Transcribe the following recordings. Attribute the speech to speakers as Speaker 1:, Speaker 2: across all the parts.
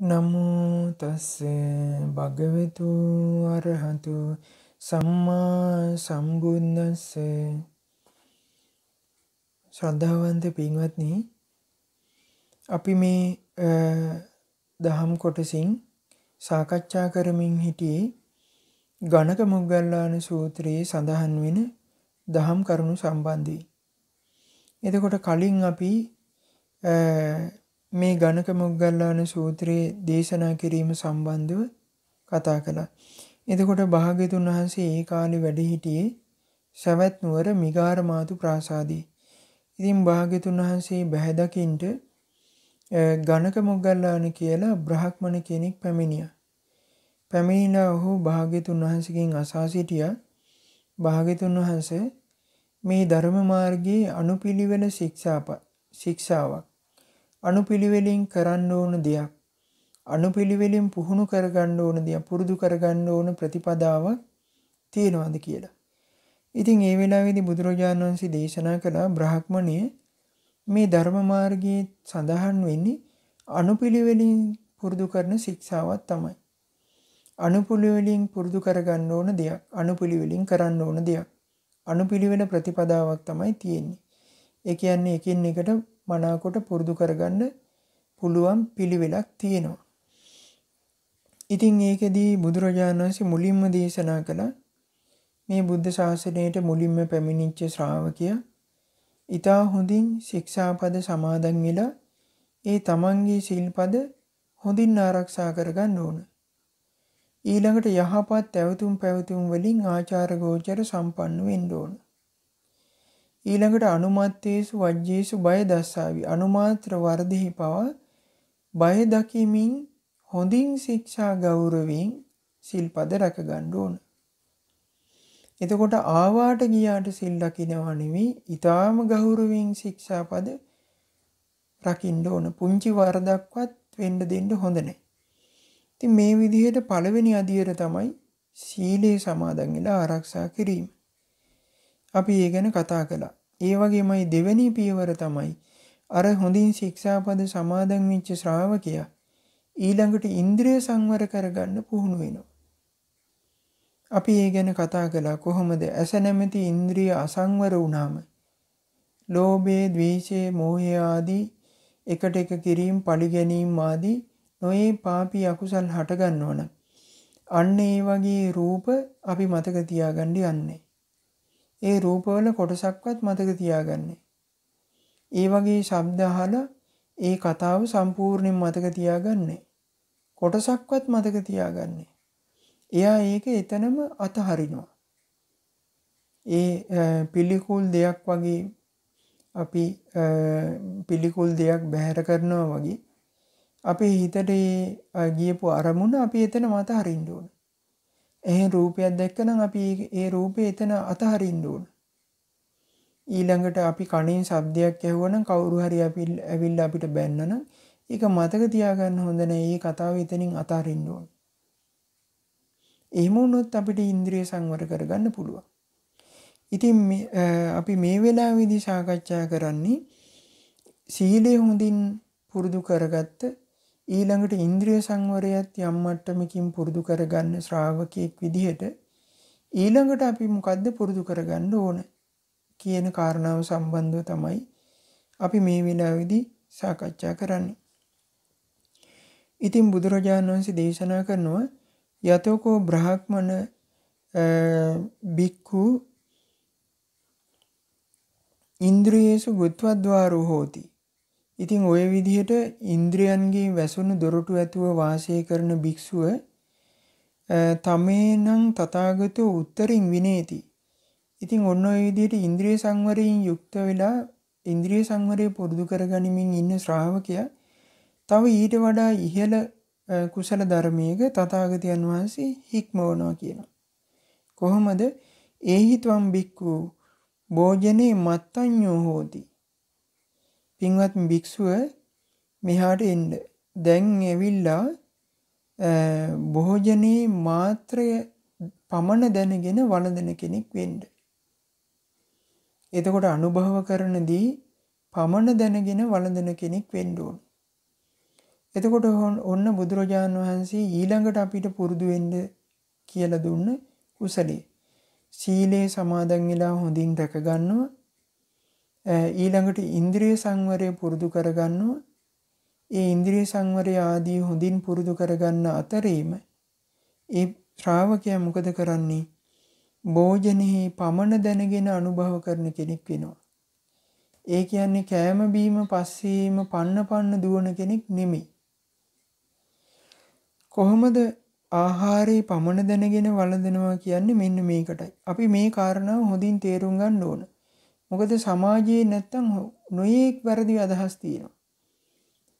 Speaker 1: නමෝ තස්ස භගවතු අරහතු සම්මා සම්බුද්දස්ස ශ්‍රද්ධාවන්ත පින්වත්නි අපි මේ දහම් කොටසින් සාකච්ඡා කරමින් සිටියේ ගණක මුගල්ලාන සූත්‍රයේ සඳහන් වෙන දහම් කරුණු සම්බන්ධයි. එතකොට කලින් අපි මේ ගණක මොග්ගල්ලාන සූත්‍රයේ දේශනා කිරීම සම්බන්ධව කතා කළා. එතකොට භාග්‍යතුන් වහන්සේ ඒ කාලේ වැඩ හිටියේ සවැත් නුවර මිගාර මාතු ප්‍රාසාදයේ. ඉතින් භාග්‍යතුන් වහන්සේ බැහැදකින්ට ගණක මොග්ගල්ලාන කියලා බ්‍රහ්මණ කෙනෙක් පැමිණියා. පැමිණිලා ඔහු භාග්‍යතුන් වහන්සේගෙන් අසා සිටියා. භාග්‍යතුන් වහන්සේ මේ ධර්ම මාර්ගයේ අනුපිළිවෙල ශික්ෂාවක් අනුපිළිවෙලින් කරන්න ඕන දෙයක් අනුපිළිවෙලින් පුහුණු කරගන්න ඕන දෙයක් පුරුදු කරගන්න ඕන ප්‍රතිපදාව තියෙනවද කියලා. ඉතින් ඒ වෙලාවේදී බුදුරජාණන් වහන්සේ දේශනා කළ බ්‍රහ්මණයේ මේ ධර්ම මාර්ගයේ සඳහන් වෙන්නේ අනුපිළිවෙලින් පුරුදු කරන ශික්ෂාවක් තමයි. අනුපිළිවෙලින් පුරුදු කරගන්න ඕන දෙයක්, අනුපිළිවෙලින් කරන්න ඕන දෙයක්. අනුපිළිවෙල ප්‍රතිපදාවක් තමයි තියෙන්නේ. ඒ කියන්නේ එකින් එකට මනාකොට පුරුදු කරගන්න පුළුවන් පිළිවෙලක් තියෙනවා. ඉතින් ඒකෙදී බුදුරජාණන් වහන්සේ මුලින්ම දේශනා කළ මේ බුද්ධ ශාසනයට මුලින්ම පැමිණිච්ච ශ්‍රාවකයා ඊතා හොඳින් ශික්ෂාපද සමාදන් වෙලා ඒ තමන්ගේ සීල්පද හොඳින් ආරක්ෂා කරගන්න ඕන. ඊළඟට යහපත් ඇවතුම් පැවතුම් වලින් ආචාර ගෝචර සම්පන්න වෙන්න ඕන. ඊළඟට අනුමත්තේසු වජ්ජේසු බය දස්සාවි. අනුමාත්‍ර වර්ධෙහි පව බය දකිමින් හොඳින් ශික්ෂා ගෞරවයෙන් සිල්පද රැක ගන්න ඕන. එතකොට ආවාට ගියාට සිල් රකින්නවා නෙවෙයි, ඊටාම ගෞරවයෙන් ශික්ෂාපද රකින්න ඕන. පුංචි වරදක්වත් වෙන්න දෙන්න හොඳ නැහැ. ඉතින් මේ විදිහට පළවෙනි අදියර තමයි සීලය සමාදන් වෙලා ආරක්ෂා කිරීම. අපි ඒ ගැන කතා කළා. ඒ වගේමයි දෙවෙනි පියවර තමයි අර හොඳින් ශික්ෂාපද සමාදන් වෙච්ච ශ්‍රාවකයා ඊළඟට ඉන්ද්‍රිය සංවර කරගන්න පුහුණු වෙනවා. අපි ඒ ගැන කතා කළා කොහොමද ඇස නැමැති ඉන්ද්‍රිය අසංවර වුණාම ලෝභය, ద్వේෂය, මෝහය ආදී එකට එක කිරීම, පරිගැනීම් ආදී නොයේ පාපී අකුසල් හට ගන්නවනම් අන්න ඒ වගේ රූප අපි මතක තියාගන්න යන්නේ. ඒ රූපවල කොටසක්වත් මතක තියාගන්නේ. ඒ වගේ ශබ්ද අහලා ඒ කතාව සම්පූර්ණයෙන් මතක තියාගන්නේ. කොටසක්වත් මතක තියාගන්නේ. එයා ඒක එතනම අතහරිනවා. ඒ පිළිකුල් දෙයක් වගේ අපි පිළිකුල් දෙයක් බැහැර කරනවා වගේ අපේ හිතට ගියපු අරමුණ අපි එතන මත හරින්න ඕනේ. එහෙන් රූපයක් දැක්කනම් අපි ඒ රූපේ එතන අතහරින්න ඕන. ඊළඟට අපි කණින් ශබ්දයක් ඇහුවනම් කවුරු හරි අපි ඇවිල්ලා අපිට බැන්නනම් ඒක මතක තියාගන්න හොඳ නෑ. මේ කතාව එතනින් අතහරින්න ඕන. එහෙම වුණොත් අපිට ඉන්ද්‍රිය සංවර කරගන්න පුළුවන්. ඉතින් අපි මේ වෙලාවේදී සාකච්ඡා කරන්නේ සීලය හොඳින් පුරුදු කරගත්ත ඊළඟට ඉන්ද්‍රිය සංවරයත් යම් මට්ටමකින් පුරුදු කරගන්න ශ්‍රාවකෙක් විදිහට ඊළඟට අපි මොකද්ද පුරුදු කරගන්න ඕන කියන කාරණාව සම්බන්ධව තමයි අපි මේ වෙලාවේදී සාකච්ඡා කරන්නේ. ඉතින් බුදුරජාණන් වහන්සේ දේශනා කරනවා යතෝකෝ බ්‍රහ්මන බික්ඛු ඉන්ද්‍රියේසු ගුත්වද්වාරෝ හෝති ඉතින් ওই විදිහට ඉන්ද්‍රයන්ගේ වැසුණු දොරටු ඇතුව වාසය කරන භික්ෂුව තමේනම් තථාගතෝ උත්තරින් විනේති. ඉතින් ඔන්න ওই විදිහට ඉන්ද්‍රිය සංවරයෙන් යුක්ත වෙලා ඉන්ද්‍රිය සංවරය පුරුදු කරගනිමින් ඉන්න ශ්‍රාවකයා තව ඊට වඩා ඉහළ කුසල ධර්මයක තථාගතයන් වහන්සේ හික්මවනවා කියනවා. කොහොමද? ඒහි ත්වම් භික්ඛු භෝජනේ මත්තඤ්ඤෝ හෝති. පින්වත් භික්ෂුව මෙහාට එන්න. දැන් ඇවිල්ලා භෝජනේ මාත්‍රය පමණ දැනගෙන වළඳන කෙනෙක් වෙන්න. එතකොට අනුභව කරනදී පමණ දැනගෙන වළඳන කෙනෙක් වෙන්න ඕන. එතකොට ඔන්න බුදුරජාන් වහන්සේ ඊළඟට අපිට පුරුදු වෙන්න කියලා දුන්න කුසලයේ. සීලේ සමාදන් වෙලා හොඳින් රැක ගන්නවා. ඊළඟට ඉන්ද්‍රිය සංවරය පුරුදු කරගන්නවා. ඒ ඉන්ද්‍රිය සංවරය ආදී හොඳින් පුරුදු කරගන්න අතරේම ඒ ශ්‍රාවකයා මොකද කරන්නේ? භෝජනෙහි පමණ දැනගෙන අනුභව කරන කෙනෙක් වෙනවා. ඒ කියන්නේ කෑම බීම පස්සේම පන්න පන්න දුවන කෙනෙක් නෙමෙයි. කොහොමද ආහාරේ පමණ දැනගෙන වළඳනවා කියන්නේ මෙන්න මේකටයි. අපි මේ කාරණාව හොඳින් තේරුම් ගන්න ඕන. මොකද සමාජයේ නැත්තම් නොයෙක් වැරදි අදහස් තියෙනවා.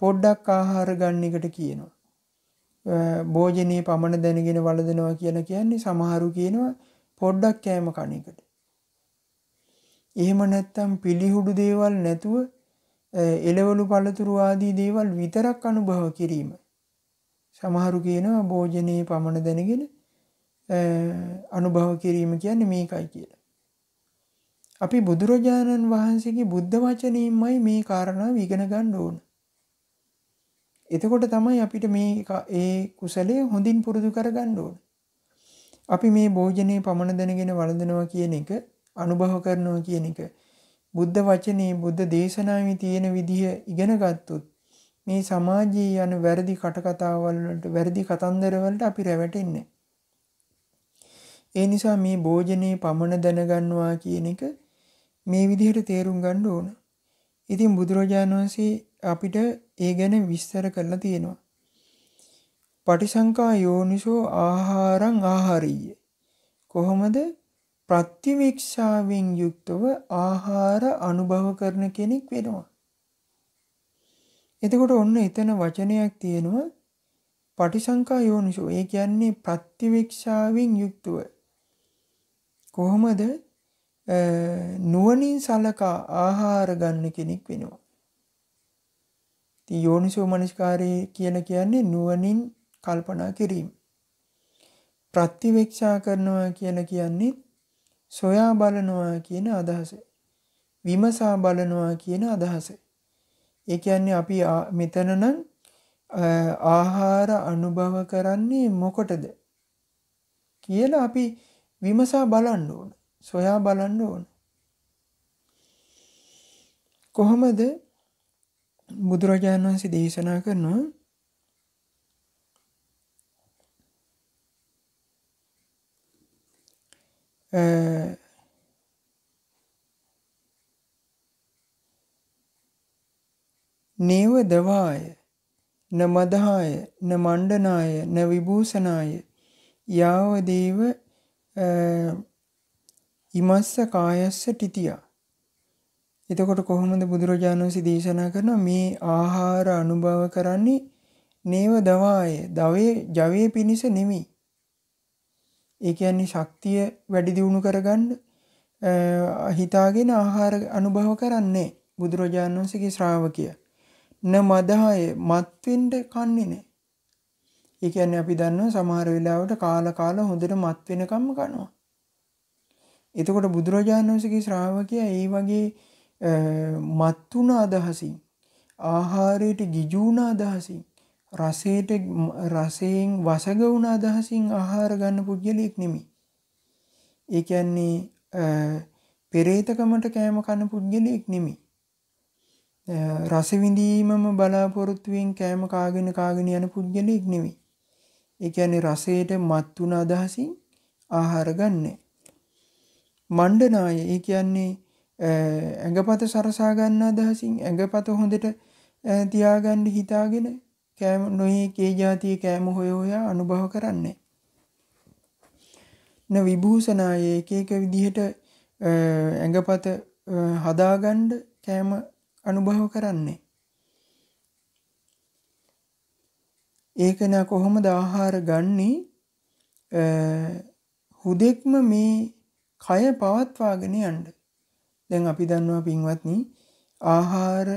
Speaker 1: පොඩ්ඩක් ආහාර ගන්න එකට කියනවා. භෝජනයේ පමණ දැනගෙන වළඳනවා කියලා කියන්නේ සමහරු කියනවා පොඩ්ඩක් කෑම කණ එකට. එහෙම නැත්තම් පිළිහුඩු දේවල් නැතුව එළවලු පළතුරු ආදී දේවල් විතරක් අනුභව කිරීම. සමහරු කියනවා භෝජනයේ පමණ දැනගෙන අනුභව කිරීම කියන්නේ මේකයි කියලා. අපි බුදුරජාණන් වහන්සේගේ බුද්ධ වචනේමයි මේ කාරණාව ඉගෙන ගන්න ඕන. එතකොට තමයි අපිට මේ ඒ කුසලය හොඳින් පුරුදු කරගන්න ඕන. අපි මේ භෝජනේ පමණ දැනගෙන වළඳනවා කියන එක අනුභව කරනවා කියන එක බුද්ධ වචනේ බුද්ධ දේශනාවේ තියෙන විදිහ ඉගෙන ගත්තොත් මේ සමාජයේ යන වැරදි කටකතාවල් වලට වැරදි කතන්දර වලට අපි රැවටෙන්නේ. ඒ නිසා මේ භෝජනේ පමණ දැනගන්නවා කියන එක මේ විදිහට තේරුම් ගන්න ඕන. ඉතින් බුදුරජාණන් වහන්සේ අපිට ඒ ගැන විස්තර කරලා තියෙනවා. පටිසංකා යෝනිසෝ ආහාරං ආහාරීය. කොහොමද ප්‍රතිවික්ෂාවෙන් යුක්තව ආහාර අනුභව කරන කෙනෙක් වෙනවා. එතකොට ඔන්න එතන වචනයක් තියෙනවා පටිසංකා යෝනිසෝ. ඒ කියන්නේ ප්‍රතිවික්ෂාවෙන් යුක්තව. කොහොමද නුවණින් සලකා ආහාර ගන්න කෙනෙක් වෙනවා. ඉතින් යෝනිසෝ මනස්කාරයේ කියන කියන්නේ නුවණින් කල්පනා කිරීම. ප්‍රතිවේක්ෂා කරනවා කියන කියන්නේ සොයා බලනවා කියන අදහස. විමසා බලනවා කියන අදහස. ඒ කියන්නේ අපි මෙතන නම් ආහාර අනුභව කරන්නේ මොකටද කියලා අපි විමසා බලන්න ඕන. සොයා බලන්න ඕන. කොහොමද බුදුරජාණන් වහන්සේ දේශනා කරනවා නේව දවාය න මදහාය න මණ්ඩනාය න විභූෂණාය යාව දේව ඉමස්ස කායස්ස තිතියා. එතකොට කොහොමද බුදුරජාණන් වහන්සේ දේශනා කරන මේ ආහාර අනුභව කරන්නේ නේව දවාය, දවේ ජවයේ පිනිස නෙමෙයි. ඒ කියන්නේ ශක්තිය වැඩි දියුණු කරගන්න හිතාගෙන ආහාර අනුභව කරන්නේ බුදුරජාණන් වහන්සේගේ ශ්‍රාවකයා. න මදහය මත්වෙන්ඩ කන්නේ නෑ. ඒ කියන්නේ අපි දන්නවා සමහර වෙලාවට කාලා කාලා හොඳට මත් වෙනකම්ම කනවා. එතකොට බුදුරජාණන් වහන්සේගේ ශ්‍රාවකයා ඒ වගේ මත්තුන අදහසින් ආහාරයට ගිජු වුණ අදහසින් රසයට රසයෙන් වසඟ වුණ අදහසින් ආහාර ගන්න පුද්ගලෙක් නෙමෙයි. ඒ කියන්නේ පෙරේතකමට කෑම කන පුද්ගලෙක් නෙමෙයි. රස විඳීමම බලාපොරොත්තුවෙන් කෑම කාගෙන කාගෙන යන පුද්ගලෙක් නෙමෙයි. ඒ කියන්නේ රසයට මත් වුණ අදහසින් ආහාර ගන්නෑ. මණ්ඩනාය ඒ කියන්නේ ඇඟපත සරසා ගන්න අදහසින් ඇඟපත හොඳට තියාගන්න හිතාගෙන කෑම නොයේ කේ જાතිය කෑම හොය හොයා අනුභව කරන්නේ. න විභූෂනාය එක එක විදිහට ඇඟපත හදාගන්න කෑම අනුභව කරන්නේ. ඒකන කොහොමද ආහාර ගන්නේ හුදෙක්ම මේ කය පවත්වාගෙන යන්න. දැන් අපි දන්නවා පින්වත්නි ආහාර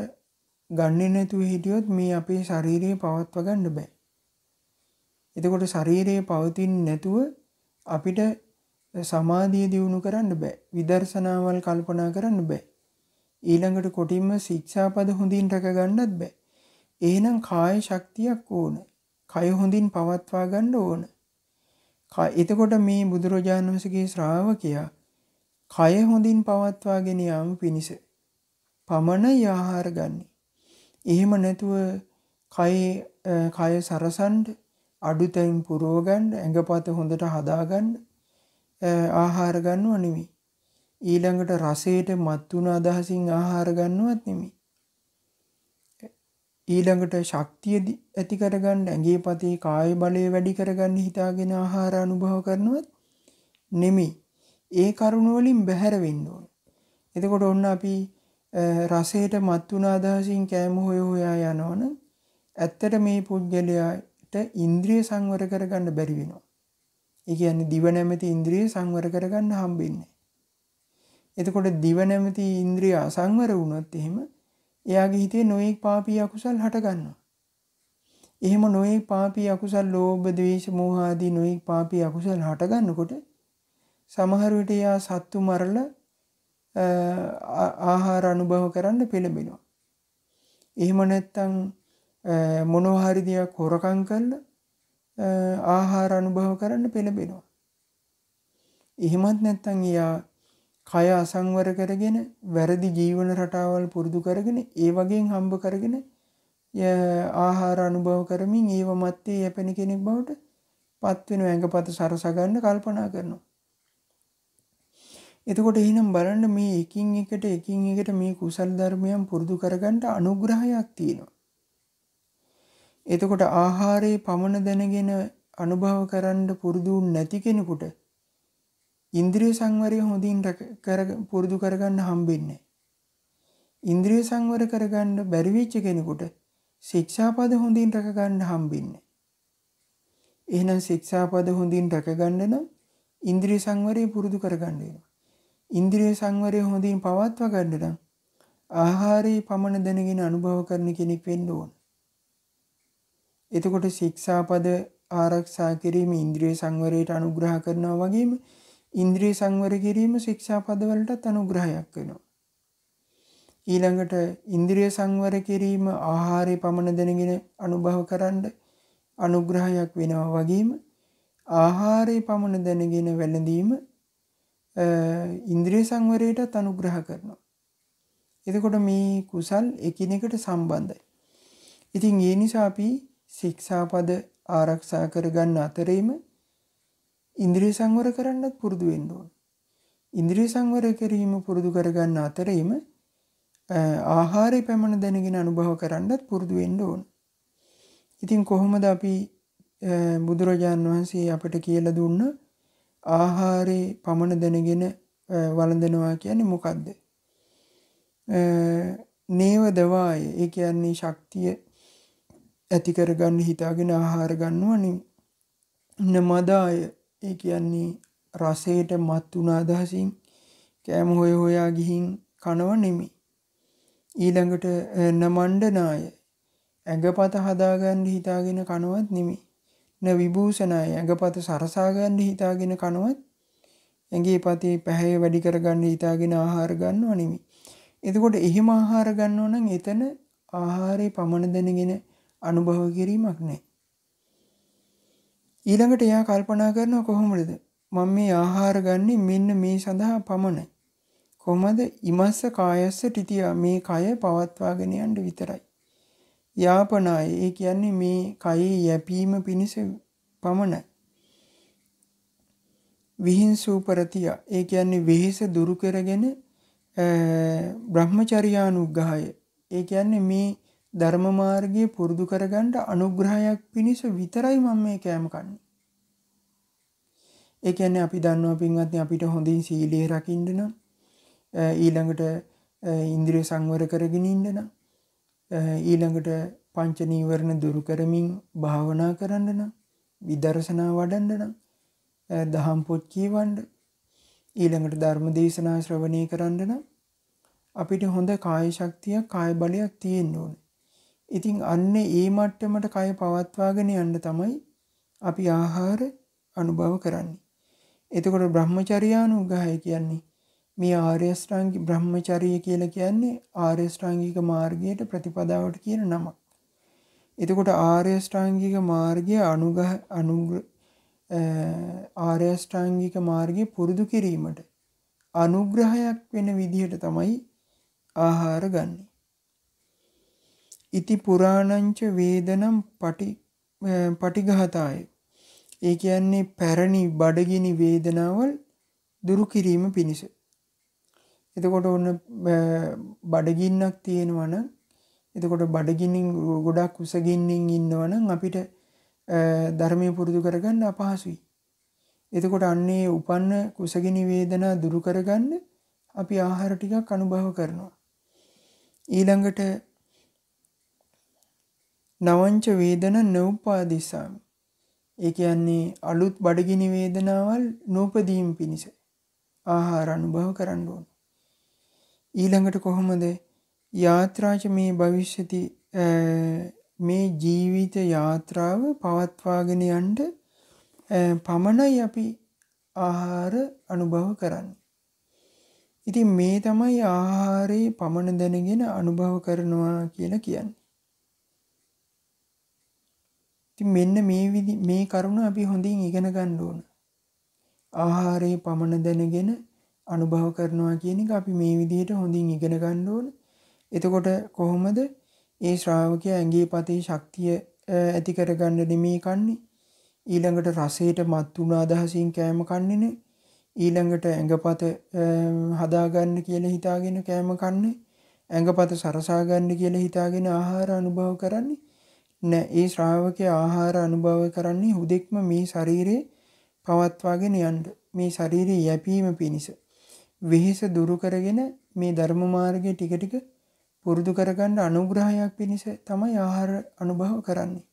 Speaker 1: ගන්නේ නැතුව හිටියොත් මේ අපේ ශරීරය පවත්ව ගන්න බෑ. එතකොට ශරීරය පවතින්නේ නැතුව අපිට සමාධිය දියුණු කරන්න බෑ. විදර්ශනාවල් කල්පනා කරන්න බෑ. ඊළඟට කොටින්ම ශික්ෂාපද හොඳින් රැක ගන්නත් බෑ. එහෙනම් කාය ශක්තියක් ඕන. කය හොඳින් පවත්වා ගන්න ඕන. එතකොට මේ බුදුරජාණන් වහන්සේගේ ශ්‍රාවකයා කය හොඳින් පවත්වාගෙන යාම පිණිස පමණයි ආහාර ගන්නෙ. එහෙම නැතුව කයේ කය සරසන්ඩ අඩුතැන් පුරෝගන්න ඇඟපත හොඳට හදාගන්න ආහාර ගන්නව නෙමෙයි. ඊළඟට රසයට මත් වුණ අදහසින් ආහාර ගන්නවත් නෙමෙයි. ඊළඟට ශක්තිය ඇති කරගන්න ඇඟේ පතේ කාය බලය වැඩි කරගන්න හිතාගෙන ආහාර අනුභව කරනවත් නෙමෙයි. ඒ කරුණ වලින් බැහැර වෙන්න ඕන. එතකොට ඔන්න අපි රසයට මත් වුණ අදහසින් කෑම හොය හොයා යනවනම් ඇත්තට මේ පුද්ගලයාට ඉන්ද්‍රිය සංවර කරගන්න බැරි වෙනවා. ඒ කියන්නේ දිව නැමැති ඉන්ද්‍රිය සංවර කරගන්න හම්බෙන්නේ. එතකොට දිව නැමැති ඉන්ද්‍රිය අසංවර වුණොත් එහෙම එයාගේ හිතේ නොයෙක් පාපී අකුසල් හටගන්නවා. එහෙම නොයෙක් පාපී අකුසල් ලෝභ, ද්වේෂ, මෝහ ආදී නොයෙක් පාපී අකුසල් හටගන්නකොට සමහර විට එයා සත්තු මරල ආහාර අනුභව කරන්න පෙළඹෙනවා. එහෙම නැත්නම් මොනවා හරි දෙයක් හොරකම් කරලා ආහාර අනුභව කරන්න පෙළඹෙනවා. එහෙමත් නැත්නම් එයා කය අසංවර කරගෙන වැරදි ජීවන රටාවල් පුරුදු කරගෙන ඒ වගේන් හම්බ කරගෙන ආහාර අනුභව කරමින් ඒව මත්තේ යැපෙන කෙනෙක් බවට පත්වෙන ඇඟපත සරසගන්න කල්පනා කරනවා. එතකොට එහෙනම් බලන්න මේ එකින් එකට එකින් එකට මේ කුසල් ධර්මයන් පුරුදු කරගන්න අනුග්‍රහයක් තියෙනවා. එතකොට ආහාරයේ පමණ දැනගෙන අනුභව කරන්න පුරුදු නැති කෙනෙකුට ඉන්ද්‍රිය සංවරය හොඳින් පුරුදු කරගන්න හම්බෙන්නේ. ඉන්ද්‍රිය සංවර කරගන්න බැරි වෙච්ච කෙනෙකුට ශික්ෂාපද හොඳින් රැකගන්න හම්බෙන්නේ. එහෙනම් ශික්ෂාපද හොඳින් රැකගන්න නම් ඉන්ද්‍රිය සංවරය පුරුදු කරගන්න වෙනවා. ඉන්ද්‍රිය සංවරය හොඳින් පවත්වා ගන්න නම් ආහාරයේ පමණ දැනගෙන අනුභව කරන කෙනෙක් වෙන්න ඕන. එතකොට ශික්ෂාපද ආරක්ෂා කිරීම ඉන්ද්‍රිය සංවරයට අනුග්‍රහ කරනවා වගේම ඉන්ද්‍රිය සංවර කිරීම ශික්ෂාපදවලටත් අනුග්‍රහයක් වෙනවා. ඊළඟට ඉන්ද්‍රිය සංවර කිරීම ආහාරය පමණ දැනගෙන අනුභව කරන්න අනුග්‍රහයක් වෙනවා වගේම ආහාරය පමණ දැනගෙන වැළඳීම ඉන්ද්‍රිය සංවරයටත් අනුග්‍රහ කරනවා. එතකොට මේ කුසල් එකිනෙකට සම්බන්ධයි. ඉතින් ඒ නිසා අපි ශික්ෂාපද ආරක්ෂා කරගන්න අතරේම ඉන්ද්‍රිය සංවර කරන්නත් පුරුදු වෙන්න ඕන. ඉන්ද්‍රිය සංවර කිරීම පුරුදු කරගන්න අතරේම ආහාරය පැමණ දැනගෙන අනුභව කරන්නත් පුරුදු වෙන්න ඕන. ඉතින් කොහොමද අපි බුදුරජාන් වහන්සේ අපට කියලා දුන්න ආහාරේ පමණ දැනගෙන වළඳනවා කියන්නේ මොකද්ද? නේව දවාය ඒ කියන්නේ ශක්තිය ඇති කරගන්න හිතාගෙන ආහාර ගන්නවා නේ නමදාය ඒ කියන්නේ රසයට මත් වුණ අදහසින් කෑම හොය හොයා ගිහින් කනව නෙමි. ඊළඟට නමණ්ඩනාය ඇඟපත හදාගන්න හිතාගෙන කනවත් නෙමි. න විභූෂණය ඇඟපත සරසාගන්න හිතාගෙන කනවත් ඇගේ පතේ පැහැය වැඩි කරගන්න හිතාගෙන ආහාර ගන්නව නෙමි. එතකොට එහෙම ආහාර ගන්නව නම් එතන ආහාරේ පමණ දැනගෙන අනුභව කිරීමක් නැහැ. ඊළඟට එයා කල්පනා කරනවා කොහොමද මම මේ ආහාර ගන්නේ මෙන්න මේ සඳහා පමණයි. කොහොමද ඉමස්ස කායස්ස තිතියා මේ කය පවත්වාගෙන යන්න විතරයි. යාපනාය ඒ කියන්නේ මේ කයේ යැපීම පිණිස පමණයි. විහිංසූපරතිය ඒ කියන්නේ වෙහෙස දුරු කරගෙන බ්‍රහ්මචර්යානුග්‍රහය ඒ කියන්නේ මේ ධර්ම මාර්ගයේ පුරුදු කරගන්න අනුග්‍රහයක් පිණිස විතරයි මම මේ කෑම කන්නේ. ඒ කියන්නේ අපි දන්නවා පින්වත්නි අපිට හොඳින් සීලය රකින්න නම් ඊළඟට ඉන්ද්‍රිය සංවර කරගෙන ඉන්න නම් ඊළඟට පංච නීවරණ දුරු කරමින් භාවනා කරන්න නම් විදර්ශනා වඩන්න නම් දහම් පොත් කියවන්න ඊළඟට ධර්ම දේශනා ශ්‍රවණය කරන්න නම් අපිට හොඳ කාය ශක්තිය කාය බලයක් තියෙන්න ඕනේ. ඉතින් අන්න ඒ මට්ටමට කය පවත්වාගෙන යන්න තමයි අපි ආහාර අනුභව කරන්නේ. එතකොට බ්‍රහ්මචර්යානුග්‍රහය කියන්නේ මේ ආර්ය ශ්‍රාංගික බ්‍රහ්මචර්යය කියලා කියන්නේ ආර්ය ශ්‍රාංගික මාර්ගයට ප්‍රතිපදාවට කියන නමක්. එතකොට ආර්ය ශ්‍රාංගික මාර්ගය අනුගහ ආර්ය ශ්‍රාංගික මාර්ගය පුරුදු කිරීමට අනුග්‍රහයක් වෙන විදිහට තමයි ආහාර ගන්නේ. ඉති පුරාණංච වේදනම් පටි පටිඝාතාය. ඒ කියන්නේ පැරණි බඩගිනි වේදනාවල් දුරු කිරීම පිණිස. එතකොට ඔන්න බඩගින්නක් තියෙනවා නම් එතකොට බඩගින්නින් ගොඩක් කුසගින්නින් ඉන්නවා නම් අපිට ධර්මයේ පුරුදු කරගන්න අපහසුයි. එතකොට අන්නේ උපන්න කුසගිනි වේදනා දුරු කරගන්න අපි ආහාර ටිකක් අනුභව කරනවා. ඊළඟට නවංච වේදන නෝපාදිසාමි. ඒ කියන්නේ අලුත් බඩගිනි වේදනාවල් නූපදීම් පිණිස ආහාර අනුභව කරන්න ඕන. ඊළඟට කොහොමද යාත්‍රාච මේ භවිෂ්‍යති මේ ජීවිත යාත්‍රාව පවත්වාගෙන යන්න පමණයි අපි ආහාර අනුභව කරන්නේ. ඉතින් මේ තමයි ආහාරේ පමණ දැනගෙන අනුභව කරනවා කියලා කියන්නේ. ති මෙන්න මේ විදි මේ කරුණ අපි හොඳින් ඉගෙන ගන්න ඕන. ආහාරයේ පමණ දැනගෙන අනුභව කරනවා කියන එක අපි මේ විදිහට හොඳින් ඉගෙන ගන්න ඕන. එතකොට කොහොමද ඒ ශ්‍රාවකයා ඇඟේ පතේ ශක්තිය ඇති කරගන්න නෙමේ කන්නේ. ඊළඟට රසයට මත් වුණ අදහසින් කෑම කන්නේ නේ. ඊළඟට ඇඟපත හදාගන්න කියලා හිතාගෙන කෑම කන්නේ. ඇඟපත සරසා ගන්න කියලා හිතාගෙන ආහාර අනුභව කරන්නේ. නෑ ඒ ශ්‍රාවකය ආහාර අනුභව කරන්නේ හුදෙක්ම මේ ශරීරේ පවත්වාගෙන යන්න මේ ශරීරයේ යැපීම පිණිස වෙහෙස දුරු කරගෙන මේ ධර්ම මාර්ගයේ ටික ටික පුරුදු කරගන්න අනුග්‍රහයක් පිණිස තමයි ආහාර අනුභව කරන්නේ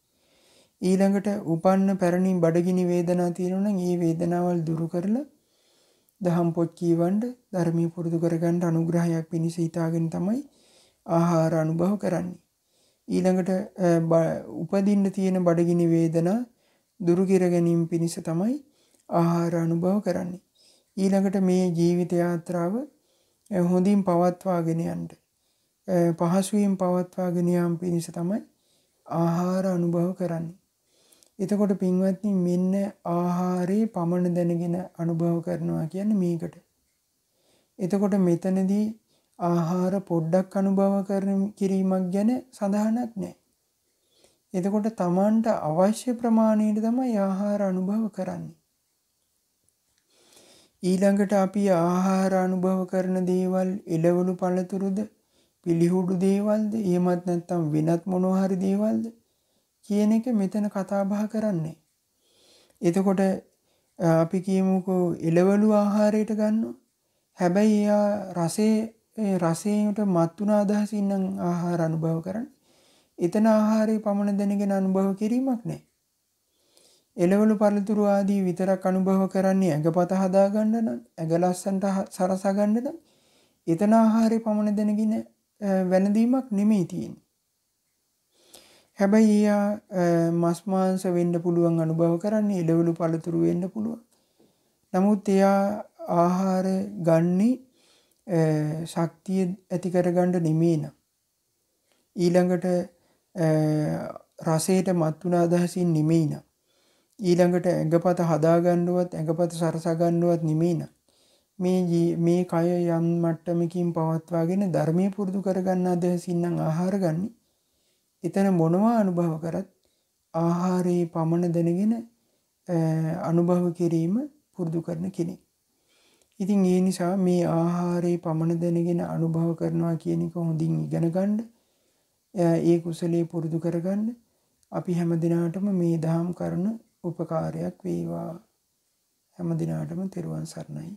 Speaker 1: ඊළඟට උපන්න පැරණි බඩගිනි වේදනා තියෙනවා ඒ වේදනාවල් දුරු කරලා දහම් පොත් කියවන්න ධර්මී පුරුදු කරගන්න අනුග්‍රහයක් පිණිස හිතාගෙන තමයි ආහාර අනුභව කරන්නේ ඊළඟට උපදින්න තියෙන බඩගිනි වේදනා දුරු කර ගැනීම පිණිස තමයි ආහාර අනුභව කරන්නේ. ඊළඟට මේ ජීවිත යාත්‍රාව හොඳින් පවත්වාගෙන යන්න. පහසුවෙන් පවත්වාගෙන යාම පිණිස තමයි ආහාර අනුභව කරන්නේ. එතකොට පින්වත්නි මෙන්න ආහාරේ පමණ දැනගෙන අනුභව කරනවා කියන්නේ මේකට. එතකොට මෙතනදී ආහාර පොඩ්ඩක් අනුභව කරන කිරීමක් ගැන සඳහනක් නැහැ. එතකොට තමන්ට අවශ්‍ය ප්‍රමාණයට තමයි ආහාර අනුභව කරන්නේ. ඊළඟට අපි ආහාර අනුභව කරන දේවල් එළවලු පළතුරුද පිළිහුඩු දේවල්ද එහෙමත් නැත්නම් වෙනත් මොනවා හරි දේවල්ද කියන එක මෙතන කතා බහ කරන්නේ. එතකොට අපි කියමුකෝ එළවලු ආහාරයට ගන්නවා. හැබැයි එයා රසේ ඒ රසයට මත්තුන අදහසින් නම් ආහාර අනුභව කරන්නේ. එතන ආහාරයේ පමණ දැනගෙන අනුභව කිරීමක් නැහැ. එළවලු පළතුරු ආදී විතරක් අනුභව කරන්නේ ඇඟපත හදාගන්න නම්, ඇඟ ලස්සන්ට සරසා ගන්න නම්, එතන ආහාරයේ පමණ දැනගෙන වෙනදීමක් නෙමෙයි තියෙන්නේ. හැබැයි යා මස් මාංශ වෙන්න පුළුවන් අනුභව කරන්නේ එළවලු පළතුරු වෙන්න පුළුවන්. නමුත් එයා ආහාර ගන්නේ ශක්තිය ඇති කරගන්න නෙමේ නම් ඊළඟට රසයට මත් වුණ අදහසින් නෙමෙයි නම් ඊළඟට ඇඟපත හදාගන්නවත් ඇඟපත සරසගන්නවත් නෙමෙයි නම් මේ මේ කය යම් මට්ටමකින් පවත්වාගෙන ධර්මයේ පුරුදු කරගන්න අදහසින් නම් ආහාර ගන්න. එතන මොනවා අනුභව කරත් ආහාරයේ පමණ දැනගෙන අනුභව කිරීම පුරුදු කරන කෙනෙක්. ඉතින් ඒ නිසා මේ ආහාරයේ පමණ දැනගෙන අනුභව කරනවා කියන එක හොඳින් ඉගෙන ගන්න. ඒ කුසලයේ පුරුදු කරගන්න. අපි හැම දිනාටම මේ දහම් කරන උපකාරයක් වේවා. හැම දිනාටම තෙරුවන් සරණයි.